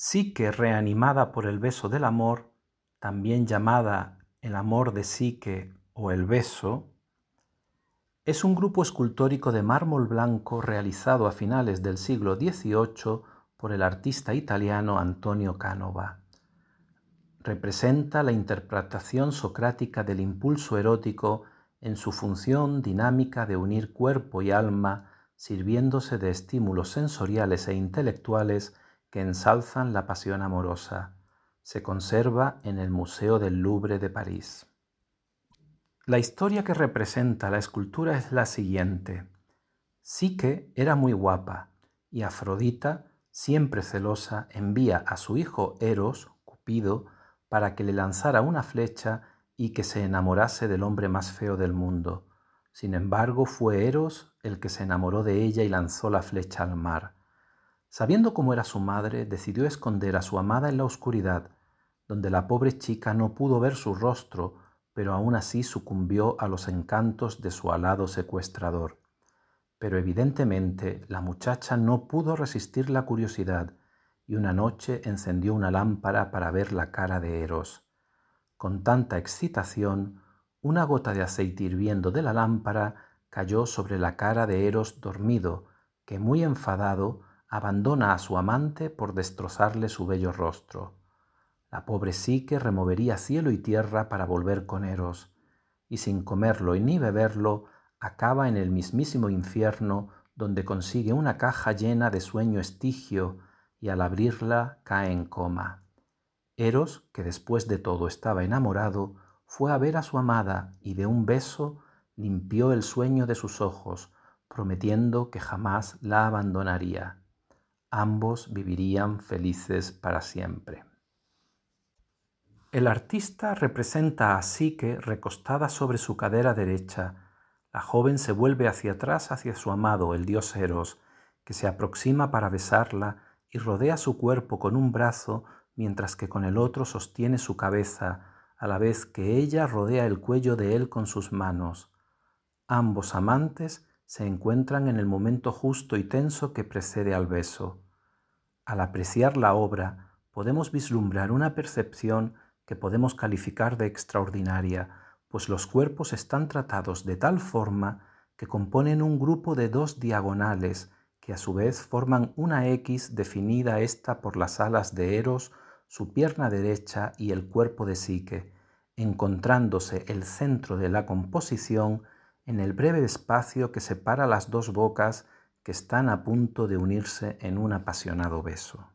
Psique reanimada por el beso del amor, también llamada el amor de Psique o el beso, es un grupo escultórico de mármol blanco realizado a finales del siglo XVIII por el artista italiano Antonio Canova. Representa la interpretación socrática del impulso erótico en su función dinámica de unir cuerpo y alma, sirviéndose de estímulos sensoriales e intelectuales que ensalzan la pasión amorosa, se conserva en el Museo del Louvre de París. La historia que representa la escultura es la siguiente. Psique era muy guapa y Afrodita, siempre celosa, envía a su hijo Eros, Cupido, para que le lanzara una flecha y que se enamorase del hombre más feo del mundo. Sin embargo, fue Eros el que se enamoró de ella y lanzó la flecha al mar. Sabiendo cómo era su madre, decidió esconder a su amada en la oscuridad, donde la pobre chica no pudo ver su rostro, pero aún así sucumbió a los encantos de su alado secuestrador. Pero evidentemente la muchacha no pudo resistir la curiosidad y una noche encendió una lámpara para ver la cara de Eros. Con tanta excitación, una gota de aceite hirviendo de la lámpara cayó sobre la cara de Eros dormido, que muy enfadado abandona a su amante por destrozarle su bello rostro. La pobre Psique removería cielo y tierra para volver con Eros, y sin comerlo ni beberlo, acaba en el mismísimo infierno donde consigue una caja llena de sueño estigio y al abrirla cae en coma. Eros, que después de todo estaba enamorado, fue a ver a su amada y de un beso limpió el sueño de sus ojos, prometiendo que jamás la abandonaría ambos vivirían felices para siempre. El artista representa a que recostada sobre su cadera derecha. La joven se vuelve hacia atrás hacia su amado, el dios Eros, que se aproxima para besarla y rodea su cuerpo con un brazo mientras que con el otro sostiene su cabeza, a la vez que ella rodea el cuello de él con sus manos. Ambos amantes se encuentran en el momento justo y tenso que precede al beso. Al apreciar la obra, podemos vislumbrar una percepción que podemos calificar de extraordinaria, pues los cuerpos están tratados de tal forma que componen un grupo de dos diagonales que a su vez forman una X definida esta por las alas de Eros, su pierna derecha y el cuerpo de Psique, encontrándose el centro de la composición en el breve espacio que separa las dos bocas que están a punto de unirse en un apasionado beso.